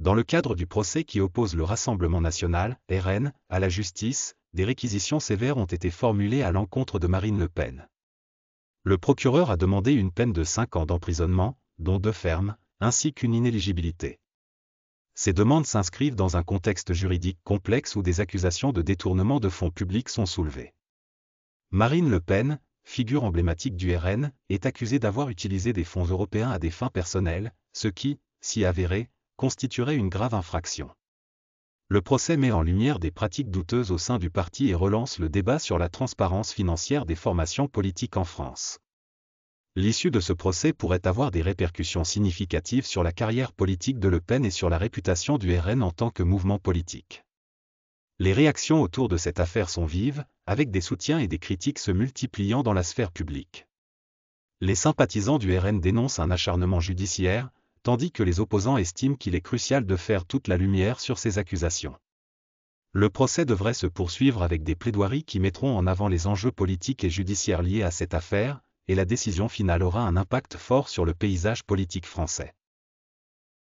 dans le cadre du procès qui oppose le Rassemblement national, RN, à la justice, des réquisitions sévères ont été formulées à l'encontre de Marine Le Pen. Le procureur a demandé une peine de cinq ans d'emprisonnement, dont deux fermes, ainsi qu'une inéligibilité. Ces demandes s'inscrivent dans un contexte juridique complexe où des accusations de détournement de fonds publics sont soulevées. Marine Le Pen, figure emblématique du RN, est accusée d'avoir utilisé des fonds européens à des fins personnelles, ce qui, si avéré, constituerait une grave infraction. Le procès met en lumière des pratiques douteuses au sein du parti et relance le débat sur la transparence financière des formations politiques en France. L'issue de ce procès pourrait avoir des répercussions significatives sur la carrière politique de Le Pen et sur la réputation du RN en tant que mouvement politique. Les réactions autour de cette affaire sont vives, avec des soutiens et des critiques se multipliant dans la sphère publique. Les sympathisants du RN dénoncent un acharnement judiciaire, tandis que les opposants estiment qu'il est crucial de faire toute la lumière sur ces accusations. Le procès devrait se poursuivre avec des plaidoiries qui mettront en avant les enjeux politiques et judiciaires liés à cette affaire, et la décision finale aura un impact fort sur le paysage politique français.